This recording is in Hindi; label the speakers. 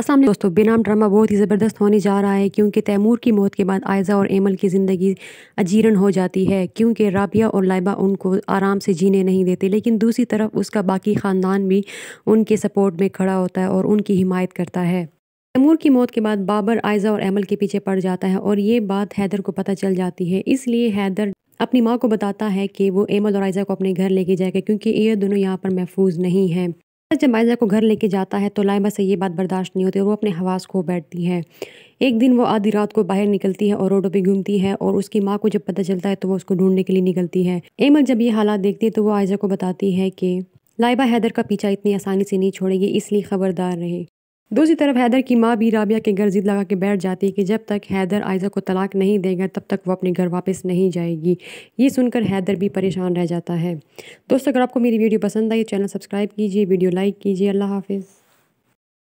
Speaker 1: असल दोस्तों बेनाम ड्रामा बहुत ही ज़बरदस्त होने जा रहा है क्योंकि तैमूर की मौत के बाद आयजा और एमल की ज़िंदगी अजीरन हो जाती है क्योंकि राबिया और लाइबा उनको आराम से जीने नहीं देते लेकिन दूसरी तरफ उसका बाकी ख़ानदान भी उनके सपोर्ट में खड़ा होता है और उनकी हिमायत करता है तैमूर की मौत के बाद बाबर आयजा और एमल के पीछे पड़ जाता है और ये बात हैदर को पता चल जाती है इसलिए हैदर अपनी माँ को बताता है कि वो एमल और आयजा को अपने घर लेके जाएगा क्योंकि ये दोनों यहाँ पर महफूज नहीं हैं जब आयजा को घर लेके जाता है तो लाइमा से ये बात बर्दाश्त नहीं होती और वो अपने हवास खो बैठती है एक दिन वो आधी रात को बाहर निकलती है और रोडों पे घूमती है और उसकी माँ को जब पता चलता है तो वो उसको ढूंढने के लिए निकलती है एमल जब ये हालात देखती है तो वो आयजा को बताती है कि लाइबा हैदर का पीछा इतनी आसानी से नहीं छोड़ेगी इसलिए खबरदार रहे दूसरी तरफ हैदर की माँ भी राबिया के घर जिद लगा के बैठ जाती है कि जब तक हैदर आयजा को तलाक नहीं देगा तब तक वो अपने घर वापस नहीं जाएगी ये सुनकर हैदर भी परेशान रह जाता है दोस्तों अगर आपको मेरी वीडियो पसंद आई चैनल सब्सक्राइब कीजिए वीडियो लाइक कीजिए अल्लाह हाफिज़